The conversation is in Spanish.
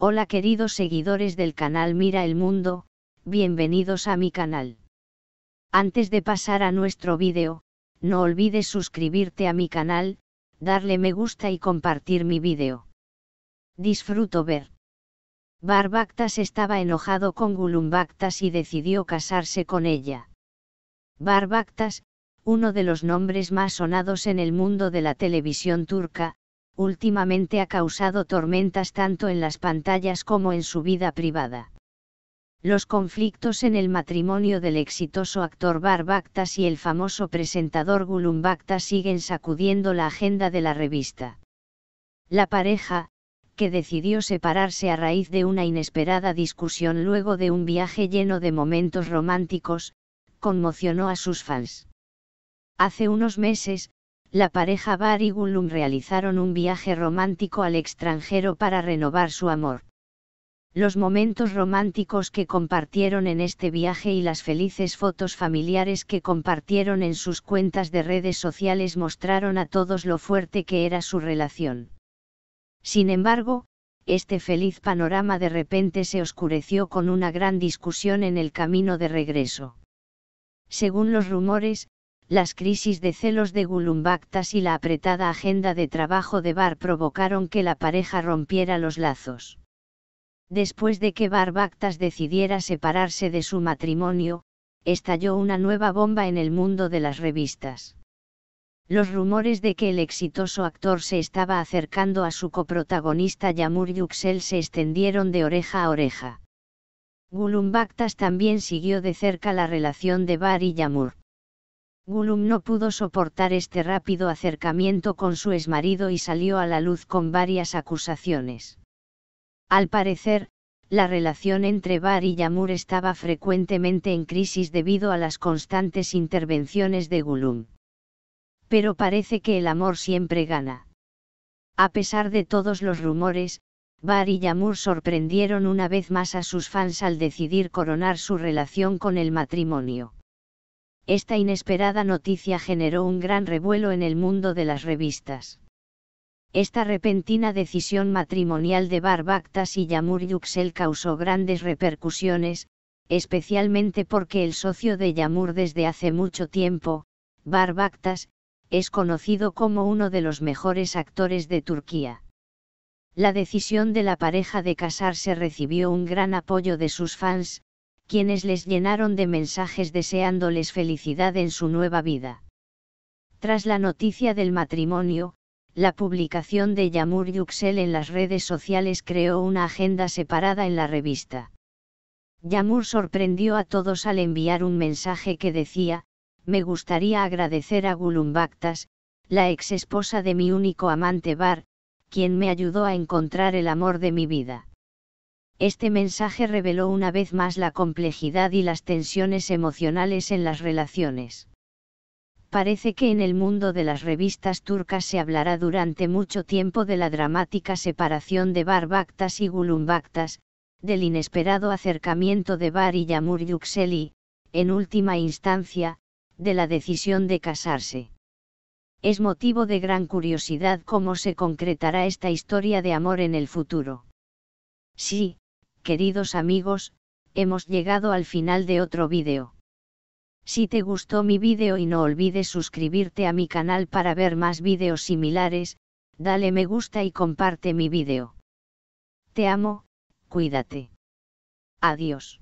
Hola queridos seguidores del canal Mira el Mundo, bienvenidos a mi canal. Antes de pasar a nuestro vídeo, no olvides suscribirte a mi canal, darle me gusta y compartir mi vídeo. Disfruto ver. Barbactas estaba enojado con Gulumbactas y decidió casarse con ella. Barbactas, uno de los nombres más sonados en el mundo de la televisión turca, últimamente ha causado tormentas tanto en las pantallas como en su vida privada. Los conflictos en el matrimonio del exitoso actor Barbactas y el famoso presentador Gulum siguen sacudiendo la agenda de la revista. La pareja, que decidió separarse a raíz de una inesperada discusión luego de un viaje lleno de momentos románticos, conmocionó a sus fans. Hace unos meses, la pareja Bar y Gullum realizaron un viaje romántico al extranjero para renovar su amor. Los momentos románticos que compartieron en este viaje y las felices fotos familiares que compartieron en sus cuentas de redes sociales mostraron a todos lo fuerte que era su relación. Sin embargo, este feliz panorama de repente se oscureció con una gran discusión en el camino de regreso. Según los rumores, las crisis de celos de Gulumbactas y la apretada agenda de trabajo de Bar provocaron que la pareja rompiera los lazos. Después de que Bar Bactas decidiera separarse de su matrimonio, estalló una nueva bomba en el mundo de las revistas. Los rumores de que el exitoso actor se estaba acercando a su coprotagonista Yamur Yuxel se extendieron de oreja a oreja. Gulumbactas también siguió de cerca la relación de Bar y Yamur. Gulum no pudo soportar este rápido acercamiento con su exmarido y salió a la luz con varias acusaciones. Al parecer, la relación entre Bar y Yamur estaba frecuentemente en crisis debido a las constantes intervenciones de Gulum. Pero parece que el amor siempre gana. A pesar de todos los rumores, Bar y Yamur sorprendieron una vez más a sus fans al decidir coronar su relación con el matrimonio. Esta inesperada noticia generó un gran revuelo en el mundo de las revistas. Esta repentina decisión matrimonial de Barbactas y Yamur Yuxel causó grandes repercusiones, especialmente porque el socio de Yamur desde hace mucho tiempo, Barbactas, es conocido como uno de los mejores actores de Turquía. La decisión de la pareja de casarse recibió un gran apoyo de sus fans, quienes les llenaron de mensajes deseándoles felicidad en su nueva vida. Tras la noticia del matrimonio, la publicación de Yamur Yuxel en las redes sociales creó una agenda separada en la revista. Yamur sorprendió a todos al enviar un mensaje que decía, me gustaría agradecer a Gulumbactas, la ex esposa de mi único amante Bar, quien me ayudó a encontrar el amor de mi vida. Este mensaje reveló una vez más la complejidad y las tensiones emocionales en las relaciones. Parece que en el mundo de las revistas turcas se hablará durante mucho tiempo de la dramática separación de Baktas y Gulumbaktas, del inesperado acercamiento de Bar y Yamur Yuxeli, en última instancia, de la decisión de casarse. Es motivo de gran curiosidad cómo se concretará esta historia de amor en el futuro. Sí, Queridos amigos, hemos llegado al final de otro vídeo. Si te gustó mi vídeo y no olvides suscribirte a mi canal para ver más vídeos similares, dale me gusta y comparte mi vídeo. Te amo, cuídate. Adiós.